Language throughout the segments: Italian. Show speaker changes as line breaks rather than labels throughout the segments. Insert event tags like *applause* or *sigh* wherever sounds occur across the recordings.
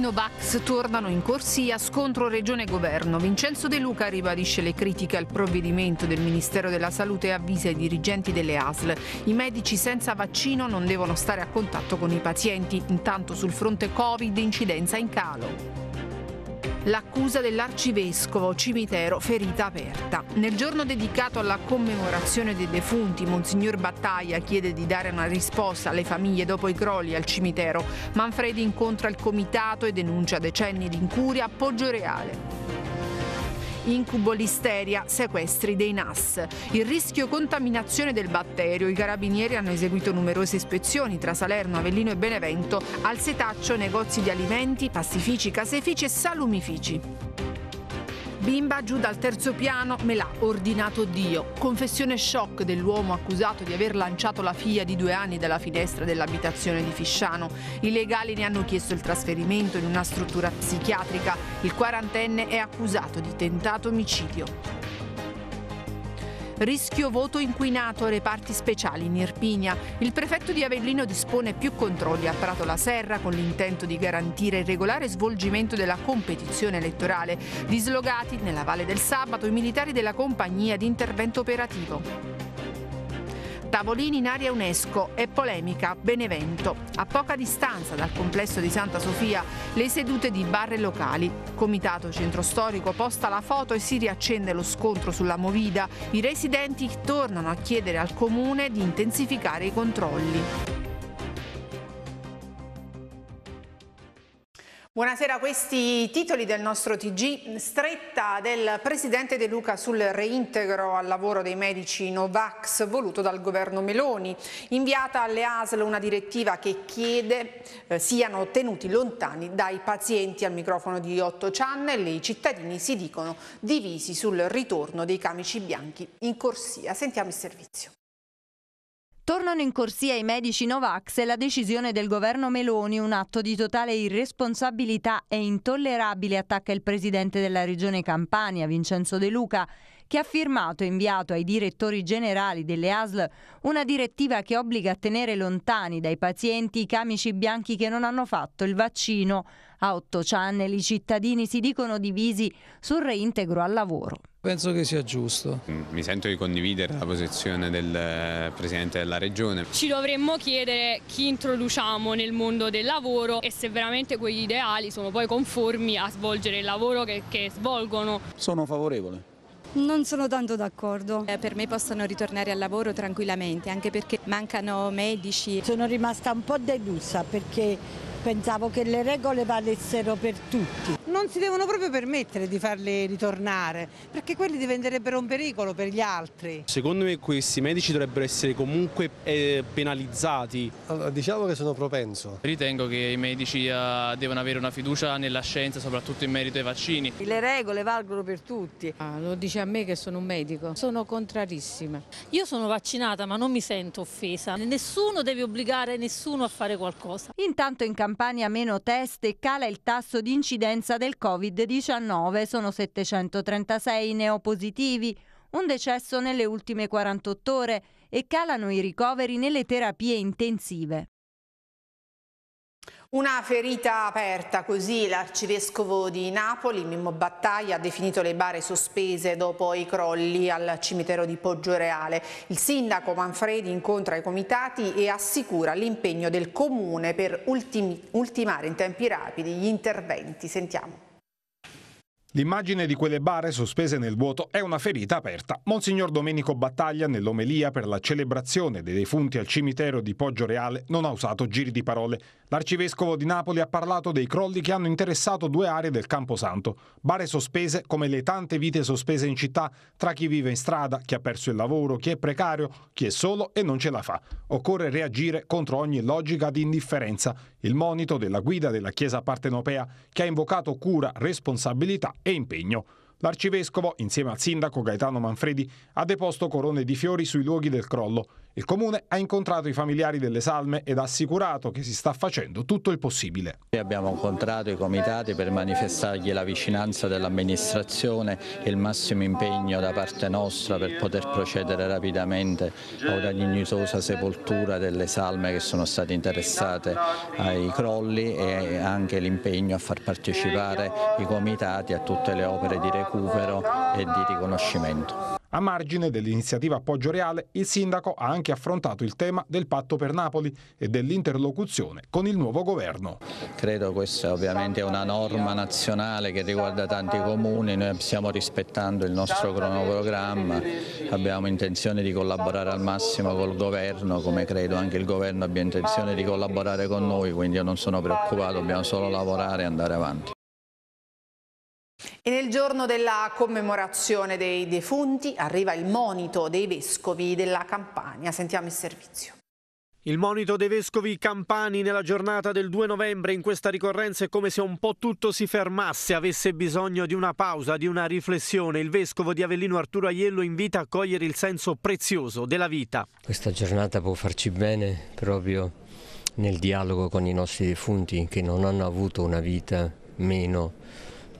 Torino Bax tornano in corsia, scontro regione governo. Vincenzo De Luca ribadisce le critiche al provvedimento del Ministero della Salute e avvisa i dirigenti delle ASL. I medici senza vaccino non devono stare a contatto con i pazienti. Intanto sul fronte Covid incidenza in calo l'accusa dell'arcivescovo cimitero ferita aperta. Nel giorno dedicato alla commemorazione dei defunti, Monsignor Battaglia chiede di dare una risposta alle famiglie dopo i crolli al cimitero. Manfredi incontra il comitato e denuncia decenni di incuria a Poggio Reale incubo listeria, sequestri dei NAS. Il rischio contaminazione del batterio. I carabinieri hanno eseguito numerose ispezioni tra Salerno, Avellino e Benevento, al setaccio, negozi di alimenti, pastifici, caseifici e salumifici bimba giù dal terzo piano me l'ha ordinato Dio. Confessione shock dell'uomo accusato di aver lanciato la figlia di due anni dalla finestra dell'abitazione di Fisciano. I legali ne hanno chiesto il trasferimento in una struttura psichiatrica. Il quarantenne è accusato di tentato omicidio rischio voto inquinato reparti speciali in Irpinia. Il prefetto di Avellino dispone più controlli a Prato la Serra con l'intento di garantire il regolare svolgimento della competizione elettorale. Dislogati nella Valle del Sabato i militari della compagnia di intervento operativo. Tavolini in area UNESCO e polemica Benevento. A poca distanza dal complesso di Santa Sofia le sedute di bar e locali. Comitato Centro Storico posta la foto e si riaccende lo scontro sulla movida. I residenti tornano a chiedere al comune di intensificare i controlli. Buonasera, questi titoli del nostro TG. Stretta del Presidente De Luca sul reintegro al lavoro dei medici Novax voluto dal governo Meloni. Inviata alle ASL una direttiva che chiede eh, siano tenuti lontani dai pazienti al microfono di 8 Channel e i cittadini si dicono divisi sul ritorno dei camici bianchi in corsia. Sentiamo il servizio.
Tornano in corsia i medici Novax e la decisione del governo Meloni, un atto di totale irresponsabilità e intollerabile, attacca il presidente della regione Campania, Vincenzo De Luca, che ha firmato e inviato ai direttori generali delle ASL una direttiva che obbliga a tenere lontani dai pazienti i camici bianchi che non hanno fatto il vaccino. A otto i cittadini si dicono divisi sul reintegro al lavoro
penso che sia giusto. Mm,
mi sento di condividere la posizione del eh, Presidente della Regione.
Ci dovremmo chiedere chi introduciamo nel mondo del lavoro e se veramente quegli ideali sono poi conformi a svolgere il lavoro che, che svolgono.
Sono favorevole.
Non sono tanto d'accordo. Eh, per me possono ritornare al lavoro tranquillamente, anche perché mancano medici. Sono rimasta un po' delusa perché pensavo che le regole valessero per tutti. Non si devono proprio permettere di farle
ritornare, perché quelli diventerebbero un pericolo per gli altri.
Secondo me questi medici dovrebbero essere comunque eh, penalizzati. Allora, diciamo che sono propenso. Ritengo
che i medici eh, devono avere una fiducia nella scienza, soprattutto in merito ai vaccini. Le regole valgono per tutti. Ah, lo dice a me che sono un medico. Sono contrarissima. Io sono
vaccinata ma non mi sento offesa. Nessuno deve obbligare nessuno a fare qualcosa.
Intanto in campagna Campania meno test cala il tasso di incidenza del Covid-19, sono 736 neopositivi, un decesso nelle ultime 48 ore e calano i ricoveri nelle terapie intensive.
Una ferita aperta, così l'arcivescovo di Napoli, Mimmo Battaglia, ha definito le bare sospese dopo i crolli al cimitero di Poggio Reale. Il sindaco Manfredi incontra i comitati e assicura l'impegno del comune per ultimare in tempi rapidi gli interventi. Sentiamo.
L'immagine di quelle bare sospese nel vuoto è una ferita aperta. Monsignor Domenico Battaglia, nell'omelia per la celebrazione dei defunti al cimitero di Poggio Reale, non ha usato giri di parole. L'arcivescovo di Napoli ha parlato dei crolli che hanno interessato due aree del Camposanto. Bare sospese come le tante vite sospese in città, tra chi vive in strada, chi ha perso il lavoro, chi è precario, chi è solo e non ce la fa. Occorre reagire contro ogni logica di indifferenza il monito della guida della Chiesa partenopea che ha invocato cura, responsabilità e impegno. L'arcivescovo, insieme al sindaco Gaetano Manfredi, ha deposto corone di fiori sui luoghi del crollo il comune ha incontrato i familiari delle salme ed ha assicurato che si sta facendo tutto il possibile.
abbiamo incontrato i comitati per manifestargli la vicinanza dell'amministrazione e il massimo impegno da parte nostra per poter procedere rapidamente a una dignitosa sepoltura delle salme che sono state interessate ai
crolli e anche l'impegno a far partecipare i comitati a tutte le opere di recupero e di riconoscimento. A margine dell'iniziativa Appoggio Reale, il sindaco ha anche affrontato il tema del patto per Napoli e dell'interlocuzione con il nuovo governo.
Credo questa ovviamente è una norma nazionale che riguarda tanti comuni, noi stiamo rispettando il nostro cronoprogramma, abbiamo intenzione di collaborare al massimo col governo, come credo anche il governo abbia intenzione di collaborare con noi, quindi io non sono preoccupato, dobbiamo solo lavorare e andare avanti.
E nel giorno della commemorazione dei defunti arriva il monito dei vescovi della Campania. Sentiamo il servizio.
Il monito dei vescovi campani nella giornata del 2 novembre in questa ricorrenza è come se un po' tutto si fermasse, avesse bisogno di una pausa, di una riflessione. Il vescovo di Avellino Arturo Aiello invita a cogliere il senso prezioso della vita.
Questa giornata può farci bene proprio nel dialogo con i nostri defunti che non hanno avuto una vita meno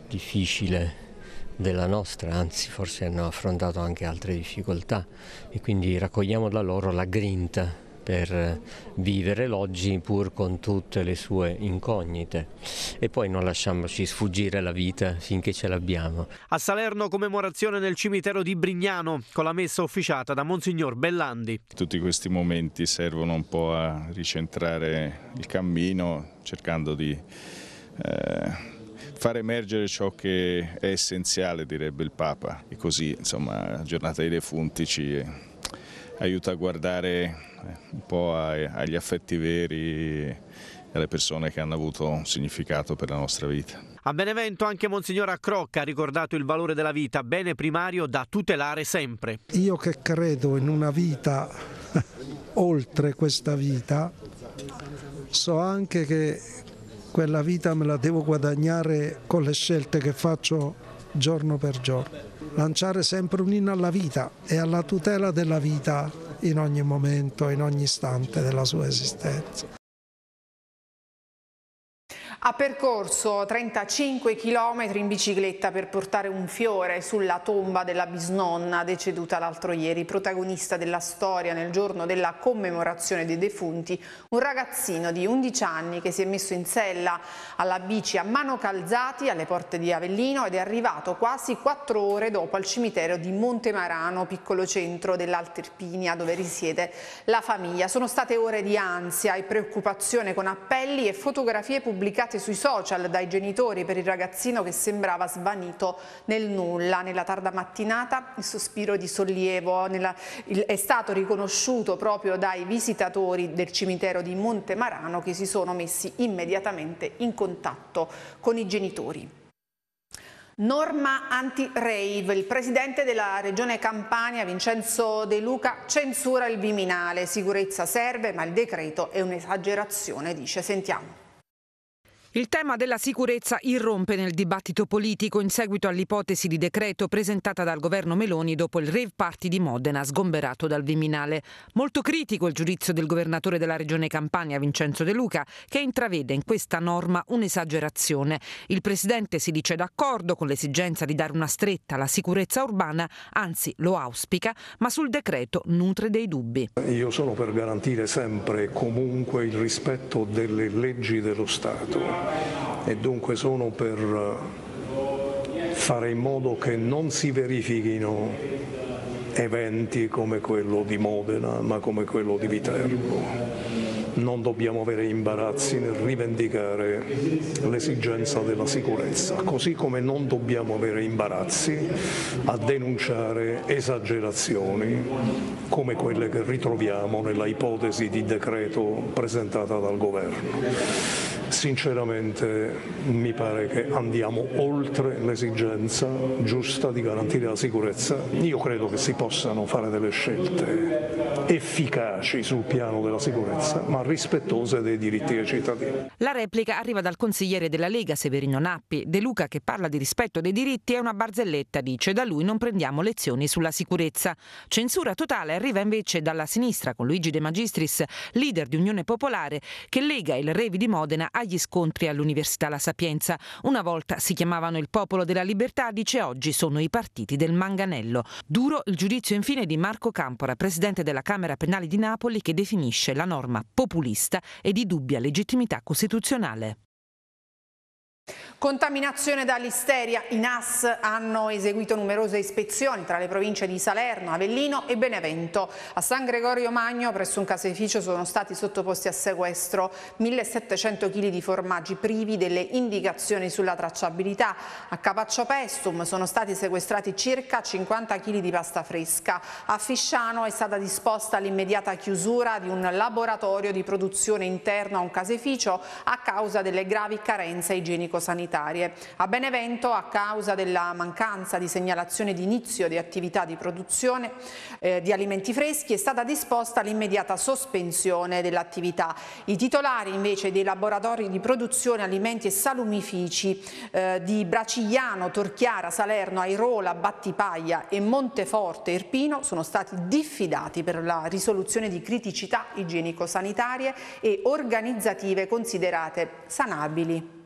difficile della nostra, anzi forse hanno affrontato anche altre difficoltà e quindi raccogliamo da loro la grinta per vivere l'oggi pur con tutte le sue
incognite e poi non lasciamoci sfuggire la vita finché ce l'abbiamo. A Salerno commemorazione nel cimitero di Brignano con la messa officiata da Monsignor Bellandi.
Tutti questi momenti servono un po' a ricentrare il cammino cercando di eh, far emergere ciò che è essenziale, direbbe il Papa, e così insomma, la giornata dei defunti ci aiuta a guardare eh, un po' agli affetti veri e alle persone che hanno avuto un significato per la nostra vita.
A Benevento anche Monsignor Accrocca ha ricordato il valore della vita, bene primario da tutelare sempre.
Io che credo in una vita *laughs* oltre questa vita, so anche che quella vita me la devo guadagnare con le scelte che faccio giorno per giorno. Lanciare sempre un inno alla vita e alla tutela della vita in ogni momento, in ogni istante della sua
esistenza.
Ha percorso 35 km in bicicletta per portare un fiore sulla tomba della bisnonna deceduta l'altro ieri, protagonista della storia nel giorno della commemorazione dei defunti, un ragazzino di 11 anni che si è messo in sella alla bici a mano calzati alle porte di Avellino ed è arrivato quasi 4 ore dopo al cimitero di Montemarano, piccolo centro dell'Alterpinia dove risiede la famiglia. Sono state ore di ansia e preoccupazione con appelli e fotografie pubblicate pubblicate sui social dai genitori per il ragazzino che sembrava svanito nel nulla. Nella tarda mattinata il sospiro di sollievo nella, il, è stato riconosciuto proprio dai visitatori del cimitero di Monte Marano che si sono messi immediatamente in contatto con i genitori. Norma anti-rave. Il presidente della regione Campania, Vincenzo De Luca, censura il Viminale. Sicurezza serve, ma il decreto è un'esagerazione, dice. Sentiamo.
Il tema della sicurezza irrompe nel dibattito politico in seguito all'ipotesi di decreto presentata dal governo Meloni dopo il rave party di Modena sgomberato dal Viminale. Molto critico il giudizio del governatore della regione Campania Vincenzo De Luca che intravede in questa norma un'esagerazione. Il presidente si dice d'accordo con l'esigenza di dare una stretta alla sicurezza urbana, anzi lo auspica, ma sul decreto nutre dei dubbi.
Io sono per garantire sempre e comunque il rispetto delle leggi dello Stato e dunque sono per eh, fare in modo che non si verifichino eventi come quello di Modena ma come quello di Viterbo. Non dobbiamo avere imbarazzi nel rivendicare l'esigenza della sicurezza, così come non dobbiamo avere imbarazzi a denunciare esagerazioni come quelle che ritroviamo nella ipotesi di decreto presentata dal governo. Sinceramente mi pare che andiamo oltre l'esigenza giusta di garantire la sicurezza. Io credo che si possano fare delle scelte efficaci sul piano della sicurezza, ma rispettose dei diritti dei cittadini.
La replica arriva dal consigliere della Lega Severino Nappi. De Luca che parla di rispetto dei diritti è una barzelletta, dice, da lui non prendiamo lezioni sulla sicurezza. Censura totale arriva invece dalla sinistra con Luigi De Magistris, leader di Unione Popolare, che lega il Revi di Modena agli scontri all'Università La Sapienza. Una volta si chiamavano il Popolo della Libertà, dice oggi sono i partiti del Manganello. Duro il giudizio infine di Marco Campora, presidente della Camera Penale di Napoli, che definisce la norma populista e di dubbia legittimità costituzionale.
Contaminazione da listeria, i NAS hanno eseguito numerose ispezioni tra le province di Salerno, Avellino e Benevento. A San Gregorio Magno, presso un caseificio, sono stati sottoposti a sequestro 1700 kg di formaggi privi delle indicazioni sulla tracciabilità. A Capaccio Pestum sono stati sequestrati circa 50 kg di pasta fresca. A Fisciano è stata disposta l'immediata chiusura di un laboratorio di produzione interno a un caseificio a causa delle gravi carenze igienico-sanitarie sanitarie. A Benevento, a causa della mancanza di segnalazione di inizio di attività di produzione eh, di alimenti freschi, è stata disposta l'immediata sospensione dell'attività. I titolari invece dei laboratori di produzione alimenti e salumifici eh, di Bracigliano, Torchiara, Salerno, Airola, Battipaglia e Monteforte Irpino sono stati diffidati per la risoluzione di criticità igienico-sanitarie e organizzative considerate sanabili.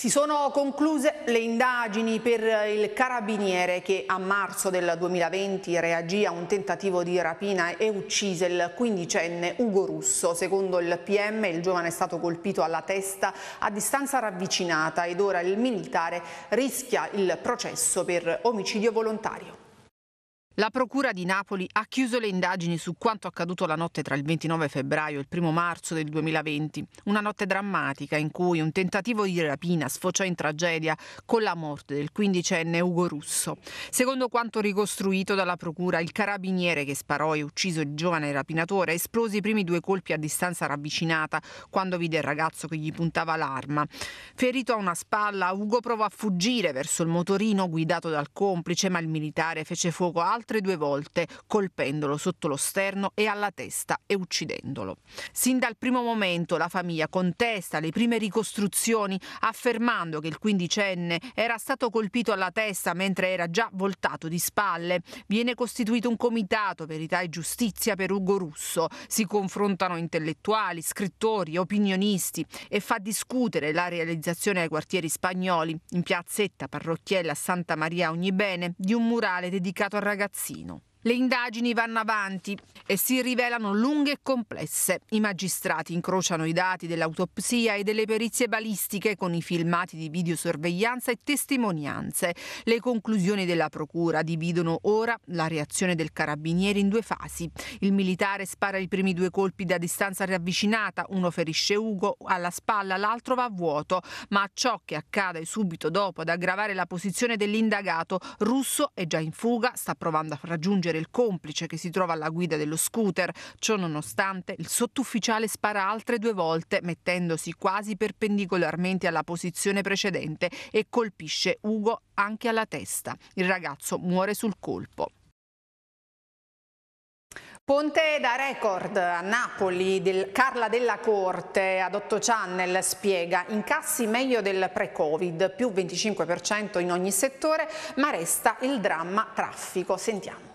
Si sono concluse le indagini per il carabiniere che a marzo del 2020 reagì a un tentativo di rapina e uccise il quindicenne Ugo Russo. Secondo il PM il giovane è stato colpito alla testa a distanza ravvicinata ed ora il militare rischia il processo per omicidio volontario. La Procura di Napoli ha chiuso le indagini su quanto accaduto la notte tra il 29 febbraio e il 1 marzo del 2020, una notte drammatica in cui un tentativo di rapina sfociò in tragedia con la morte del quindicenne Ugo Russo. Secondo quanto ricostruito dalla Procura, il carabiniere che sparò e ucciso il giovane rapinatore esplose i primi due colpi a distanza ravvicinata quando vide il ragazzo che gli puntava l'arma. Ferito a una spalla, Ugo provò a fuggire verso il motorino guidato dal complice, ma il militare fece fuoco alto altre due volte, colpendolo sotto lo sterno e alla testa e uccidendolo. Sin dal primo momento la famiglia contesta le prime ricostruzioni, affermando che il quindicenne era stato colpito alla testa mentre era già voltato di spalle. Viene costituito un comitato Verità e Giustizia per Ugo Russo. Si confrontano intellettuali, scrittori, opinionisti e fa discutere la realizzazione ai quartieri spagnoli, in piazzetta Parrocchiella Santa Maria Ogni Bene, di un murale dedicato al ragazzino ragazzino. Le indagini vanno avanti e si rivelano lunghe e complesse. I magistrati incrociano i dati dell'autopsia e delle perizie balistiche con i filmati di videosorveglianza e testimonianze. Le conclusioni della procura dividono ora la reazione del carabiniere in due fasi. Il militare spara i primi due colpi da distanza ravvicinata, uno ferisce Ugo alla spalla, l'altro va a vuoto, ma ciò che accade subito dopo ad aggravare la posizione dell'indagato, Russo è già in fuga, sta provando a raggiungere respingere il complice che si trova alla guida dello scooter. Ciò nonostante, il sottufficiale spara altre due volte, mettendosi quasi perpendicolarmente alla posizione precedente e colpisce Ugo anche alla testa. Il ragazzo muore sul colpo. Ponte da record a Napoli, del Carla Della Corte ad 8 Channel spiega incassi meglio del pre-covid, più 25% in ogni settore, ma resta il dramma traffico. Sentiamo.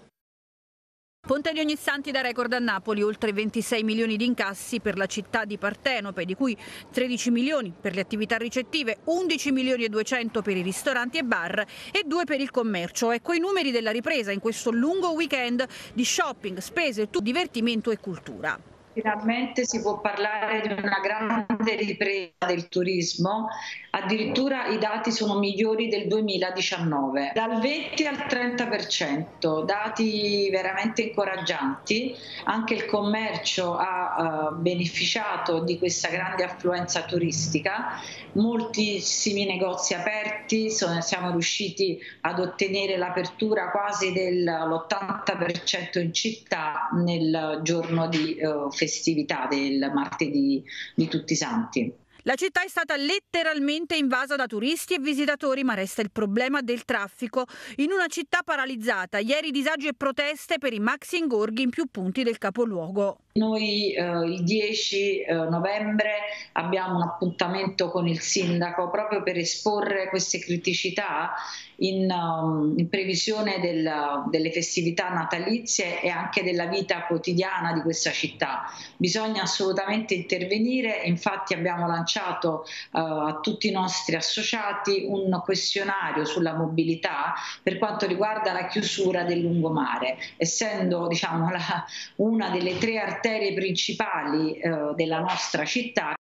Ponte
di Ognissanti da record a Napoli, oltre 26 milioni di incassi per la città di Partenope, di cui 13 milioni per le attività ricettive, 11 milioni e 200 per i ristoranti e bar e 2 per il commercio. Ecco i numeri della ripresa in questo lungo weekend di shopping, spese, divertimento e cultura finalmente si può parlare di una grande ripresa del turismo, addirittura i dati sono migliori del 2019, dal 20 al 30%, dati veramente incoraggianti, anche il commercio ha uh, beneficiato di questa grande affluenza turistica, moltissimi negozi aperti, sono, siamo riusciti ad ottenere l'apertura quasi dell'80% in città nel giorno di uh, festività del martedì di Tutti i Santi. La città è stata letteralmente invasa da turisti e visitatori, ma resta il problema del traffico. In una città paralizzata, ieri disagi e proteste per i maxi ingorghi in più punti del capoluogo. Noi eh, il 10 eh, novembre abbiamo un appuntamento con il sindaco proprio per esporre queste criticità in, um, in previsione del, delle festività natalizie e anche della vita quotidiana di questa città. Bisogna assolutamente intervenire, infatti abbiamo lanciato uh, a tutti i nostri associati un questionario sulla mobilità per quanto riguarda la chiusura del lungomare, essendo diciamo, la, una delle tre articoli arterie principali eh, della nostra città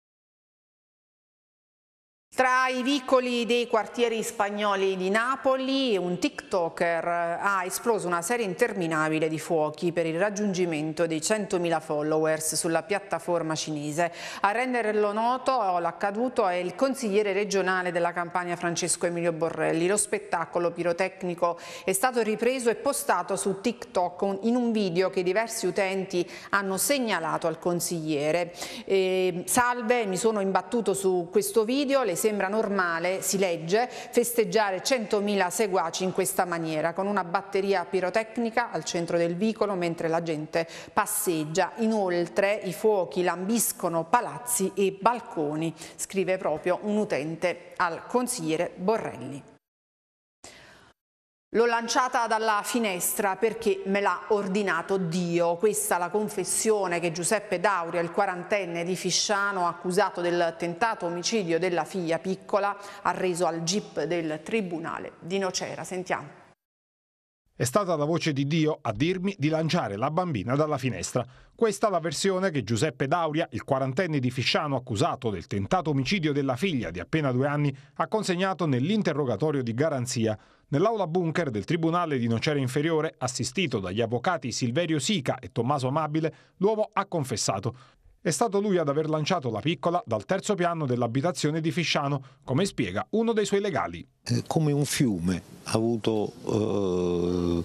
tra i vicoli dei quartieri spagnoli di Napoli, un TikToker eh, ha esploso una serie interminabile di fuochi per il raggiungimento dei 100.000 followers sulla piattaforma cinese. A renderlo noto l'accaduto è il consigliere regionale della campagna Francesco Emilio Borrelli. Lo spettacolo pirotecnico è stato ripreso e postato su TikTok in un video che diversi utenti hanno segnalato al consigliere. Eh, salve, mi sono imbattuto su questo video, le sembra normale, si legge, festeggiare 100.000 seguaci in questa maniera, con una batteria pirotecnica al centro del vicolo mentre la gente passeggia. Inoltre i fuochi lambiscono palazzi e balconi, scrive proprio un utente al consigliere Borrelli. L'ho lanciata dalla finestra perché me l'ha ordinato Dio. Questa è la confessione che Giuseppe Dauria, il quarantenne di Fisciano, accusato del tentato omicidio della figlia piccola, ha reso al GIP del Tribunale di Nocera. Sentiamo.
È stata la voce di Dio a dirmi di lanciare la bambina dalla finestra. Questa è la versione che Giuseppe Dauria, il quarantenne di Fisciano accusato del tentato omicidio della figlia di appena due anni, ha consegnato nell'interrogatorio di garanzia Nell'aula bunker del Tribunale di Nocera Inferiore, assistito dagli avvocati Silverio Sica e Tommaso Amabile, l'uomo ha confessato. È stato lui ad aver lanciato la piccola dal terzo piano dell'abitazione di Fisciano, come spiega uno dei suoi legali.
Eh, come un fiume ha avuto eh,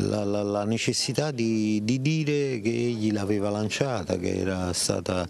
la, la, la, necessità di, di dire che egli l'aveva lanciata, che era stata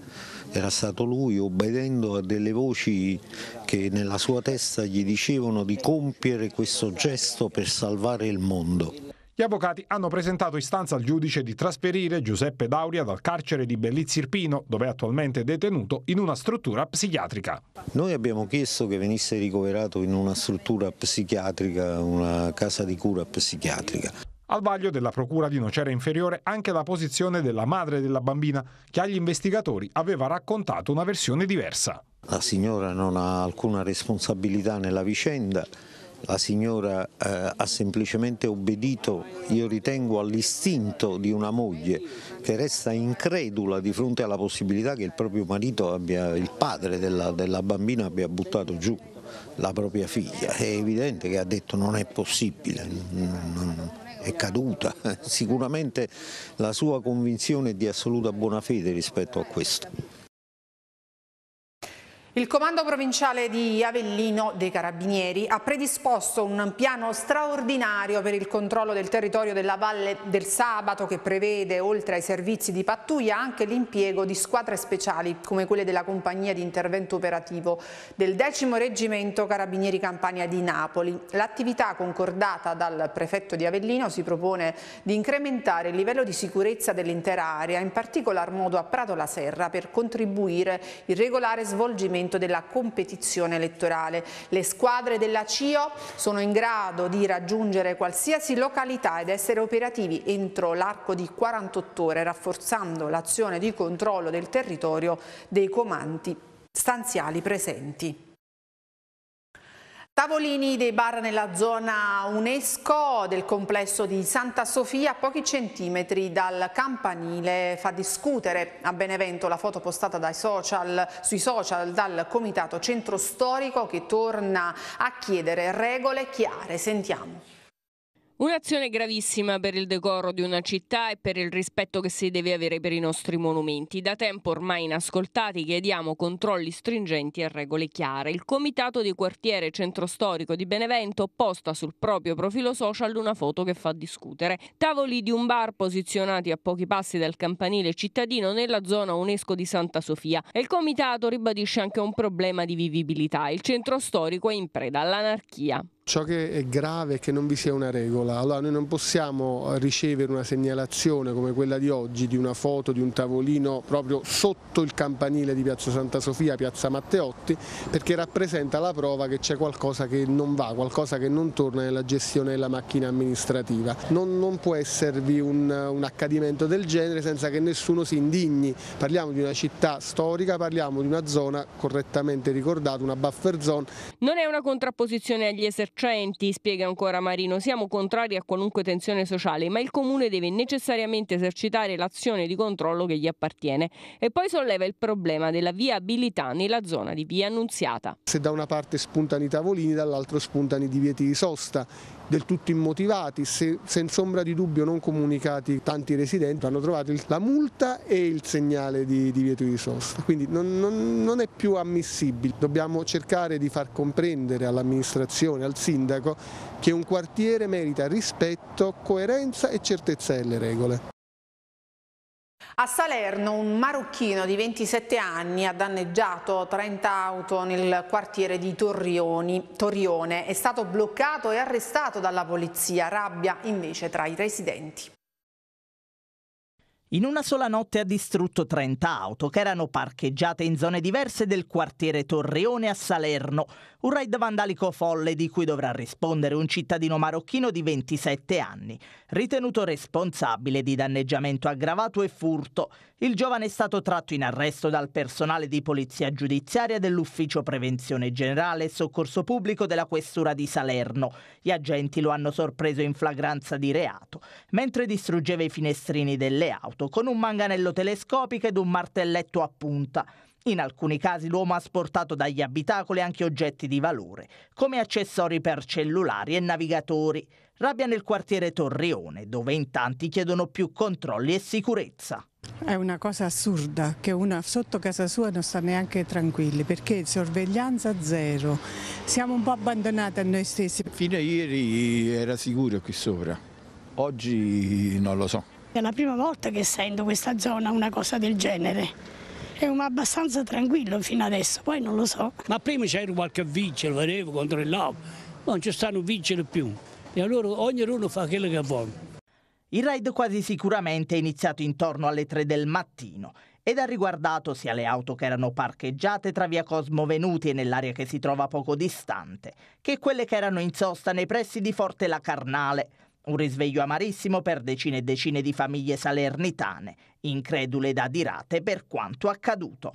era stato lui obbedendo a delle voci che nella sua testa gli dicevano di compiere questo gesto per salvare il mondo.
Gli avvocati hanno presentato istanza al giudice di trasferire Giuseppe Dauria dal carcere di Bellizzi Irpino, dove è attualmente detenuto, in una struttura psichiatrica.
Noi abbiamo chiesto che venisse ricoverato in una struttura psichiatrica, una casa di cura psichiatrica.
Al vaglio della Procura di Nocera Inferiore anche la posizione della madre della bambina, che agli investigatori aveva raccontato una versione diversa.
La signora non ha alcuna responsabilità nella vicenda, la signora eh, ha semplicemente obbedito, io ritengo, all'istinto di una moglie che resta incredula di fronte alla possibilità che il proprio marito, abbia, il padre della, della bambina abbia buttato giù la propria figlia. È evidente che ha detto non è possibile, non, non, è caduta, *laughs* sicuramente la sua convinzione è di assoluta buona fede rispetto a questo.
Il comando provinciale di Avellino dei Carabinieri ha predisposto un piano straordinario per il controllo del territorio della Valle del Sabato che prevede, oltre ai servizi di pattuglia, anche l'impiego di squadre speciali come quelle della compagnia di intervento operativo del 10 Reggimento Carabinieri Campania di Napoli. L'attività concordata dal prefetto di Avellino si propone di incrementare il livello di sicurezza dell'intera area, in particolar modo a Prato la Serra, per contribuire il regolare svolgimento momento della competizione elettorale. Le squadre della CIO sono in grado di raggiungere qualsiasi località ed essere operativi entro l'arco di 48 ore, rafforzando l'azione di controllo del territorio dei comandi stanziali presenti. Tavolini dei bar nella zona UNESCO del complesso di Santa Sofia, a pochi centimetri dal campanile, fa discutere a Benevento la foto postata social, sui social dal Comitato Centro Storico che torna a chiedere regole chiare. Sentiamo.
Un'azione gravissima per il decoro di una città e per il rispetto che si deve avere per i nostri monumenti. Da tempo ormai inascoltati chiediamo controlli stringenti e regole chiare. Il comitato di quartiere centro storico di Benevento posta sul proprio profilo social una foto che fa discutere. Tavoli di un bar posizionati a pochi passi dal campanile cittadino nella zona UNESCO di Santa Sofia. E il comitato ribadisce anche un problema di vivibilità. Il centro storico è in preda all'anarchia.
Ciò che è grave è che non vi sia una regola, allora noi non possiamo ricevere una segnalazione come quella di oggi di una foto di un tavolino proprio sotto il campanile di Piazza Santa Sofia, Piazza Matteotti, perché rappresenta la prova che c'è qualcosa che non va, qualcosa che non torna nella gestione della macchina amministrativa. Non, non può esservi un, un accadimento del genere senza che nessuno si indigni, parliamo di una città storica, parliamo di una zona correttamente ricordata, una buffer zone.
Non è una contrapposizione agli esercizi commercianti, spiega ancora Marino, siamo contrari a qualunque tensione sociale, ma il comune deve necessariamente esercitare l'azione di controllo che gli appartiene. E poi solleva il problema della viabilità nella zona di via Annunziata.
Se da una parte spuntano i tavolini, dall'altro spuntano i divieti di sosta del tutto immotivati, se, senza ombra di dubbio non comunicati tanti residenti, hanno trovato la multa e il segnale di divieto di sosta, quindi non, non, non è più ammissibile, dobbiamo cercare di far comprendere all'amministrazione, al sindaco che un quartiere merita rispetto, coerenza e certezza delle regole.
A Salerno un marocchino di 27 anni ha danneggiato 30 auto nel quartiere di Torrioni. Torrione è stato bloccato e arrestato dalla polizia, rabbia invece tra i residenti.
In una sola notte ha distrutto 30 auto che erano parcheggiate in zone diverse del quartiere Torrione a Salerno. Un raid vandalico folle di cui dovrà rispondere un cittadino marocchino di 27 anni, ritenuto responsabile di danneggiamento aggravato e furto. Il giovane è stato tratto in arresto dal personale di polizia giudiziaria dell'Ufficio Prevenzione Generale e Soccorso Pubblico della Questura di Salerno. Gli agenti lo hanno sorpreso in flagranza di reato, mentre distruggeva i finestrini delle auto con un manganello telescopico ed un martelletto a punta. In alcuni casi l'uomo ha sportato dagli abitacoli anche oggetti di valore, come accessori per cellulari e navigatori. Rabbia nel quartiere Torrione, dove in tanti chiedono più controlli e sicurezza.
È una cosa assurda che uno sotto casa sua non sta neanche tranquilli perché sorveglianza zero, siamo un po' abbandonati a noi stessi. Fino a
ieri era sicuro qui sopra, oggi non lo so.
È la prima volta
che sento questa zona una cosa del genere ero abbastanza tranquillo fino adesso, poi non lo so. Ma prima c'era qualche vigile, vedevo, controllavo, non ci stanno vigili più. E allora ognuno fa quello che vuole. Il raid quasi sicuramente è iniziato intorno alle 3 del mattino ed ha riguardato sia le auto che erano parcheggiate tra via Cosmo Venuti e nell'area che si trova poco distante, che quelle che erano in sosta nei pressi di Forte La Carnale, un risveglio amarissimo per decine e decine di famiglie salernitane, incredule da dirate per quanto accaduto.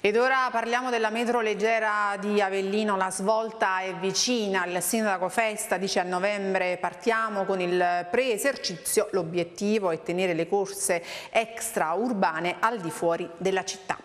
Ed ora parliamo della metro leggera di Avellino, la svolta è vicina, al sindaco Festa dice a novembre partiamo con il preesercizio, l'obiettivo è tenere le corse extraurbane al di fuori della città.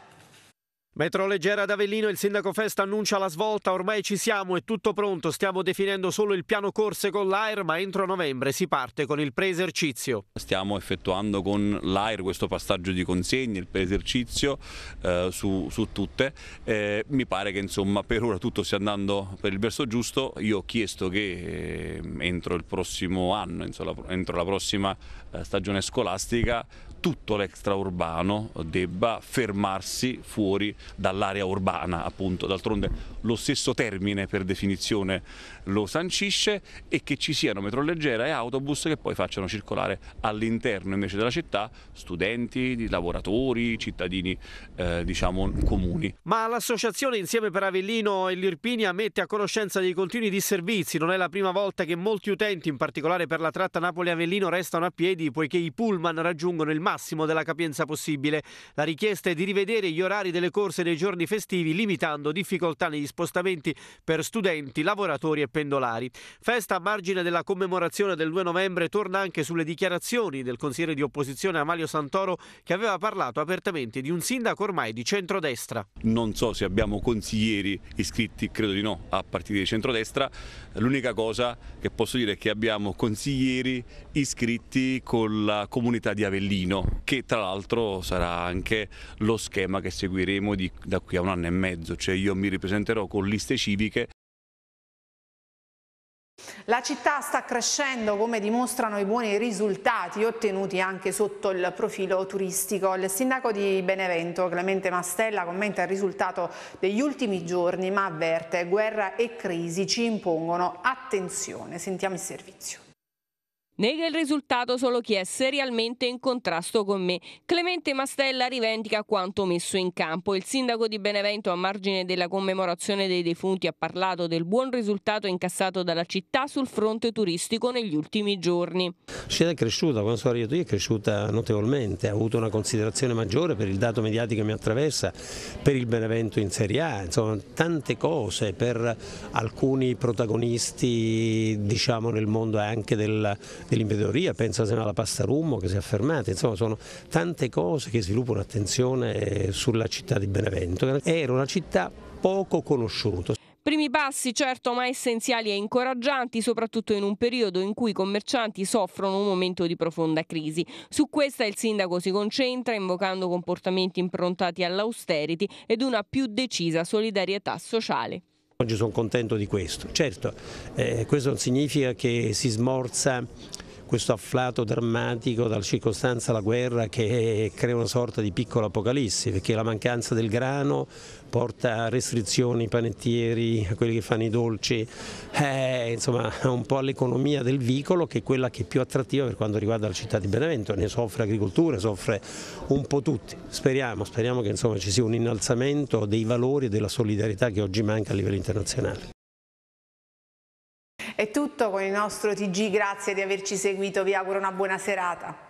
Metro leggera ad Avellino il sindaco Festa annuncia la svolta, ormai ci siamo, è tutto pronto, stiamo definendo solo il piano corse con l'AIR, ma entro novembre si parte con il preesercizio.
Stiamo effettuando con l'AIR questo passaggio di consegne, il preesercizio eh, su, su, tutte, eh, mi pare che insomma per ora tutto stia andando per il verso giusto, io ho chiesto che eh, entro il prossimo anno, insomma, entro la prossima eh, stagione scolastica tutto l'extraurbano debba fermarsi fuori dall'area urbana, appunto. D'altronde lo stesso termine per definizione lo sancisce e che ci siano metroleggera e autobus che poi facciano circolare all'interno invece della città studenti, lavoratori, cittadini eh, diciamo comuni.
Ma l'associazione insieme per Avellino e l'Irpinia mette a conoscenza dei continui disservizi, non è la prima volta che molti utenti in particolare per la tratta Napoli-Avellino restano a piedi poiché i pullman raggiungono il massimo della capienza possibile. La richiesta è di rivedere gli orari delle corse nei giorni festivi limitando difficoltà negli spostamenti per studenti, lavoratori e persone pendolari. Festa a margine della commemorazione del 2 novembre torna anche sulle dichiarazioni del consigliere di opposizione Amalio Santoro che aveva parlato apertamente di un sindaco ormai di centrodestra.
Non so se abbiamo consiglieri iscritti, credo di no, a partiti di centrodestra. L'unica cosa che posso dire è che abbiamo consiglieri iscritti con la comunità di Avellino, che tra l'altro sarà anche lo schema che seguiremo di, da qui a un anno e mezzo, cioè io mi ripresenterò con liste civiche
la città sta crescendo come dimostrano i buoni risultati ottenuti anche sotto il profilo turistico. Il sindaco di Benevento, Clemente Mastella, commenta il risultato degli ultimi giorni ma avverte guerra e crisi ci impongono attenzione. Sentiamo il servizio.
Nega il risultato solo chi è serialmente in contrasto con me. Clemente Mastella rivendica quanto messo in campo. Il sindaco di Benevento a margine della commemorazione dei defunti ha parlato del buon risultato incassato dalla città sul fronte turistico negli ultimi giorni. La
città è cresciuta, quando sono arrivato io è cresciuta notevolmente, ha avuto una considerazione maggiore per il dato mediatico che mi attraversa, per il Benevento in Serie A, insomma tante cose per alcuni protagonisti diciamo nel mondo anche del dell'imprenditoria, penso alla pasta rummo che si è affermata, insomma sono tante cose che sviluppano attenzione eh, sulla città di Benevento. Era una città poco conosciuta.
Primi passi certo ma essenziali e incoraggianti, soprattutto in un periodo in cui i commercianti soffrono un momento di profonda crisi. Su questa il sindaco si concentra invocando comportamenti improntati all'austerity ed una più decisa solidarietà sociale.
Oggi sono contento di questo. Certo, eh, questo non significa che si smorza questo afflato drammatico dalla circostanza alla guerra che crea una sorta di piccolo apocalisse perché la mancanza del grano porta a restrizioni ai panettieri, a quelli che fanno i dolci, eh, insomma un po' all'economia del vicolo che è quella che è più attrattiva per quanto riguarda la città di Benevento, ne soffre agricoltura, soffre un po' tutti, speriamo, speriamo che insomma, ci sia un innalzamento dei valori e della solidarietà che oggi manca a livello internazionale.
È tutto con il nostro TG, grazie di averci seguito, vi auguro una buona serata.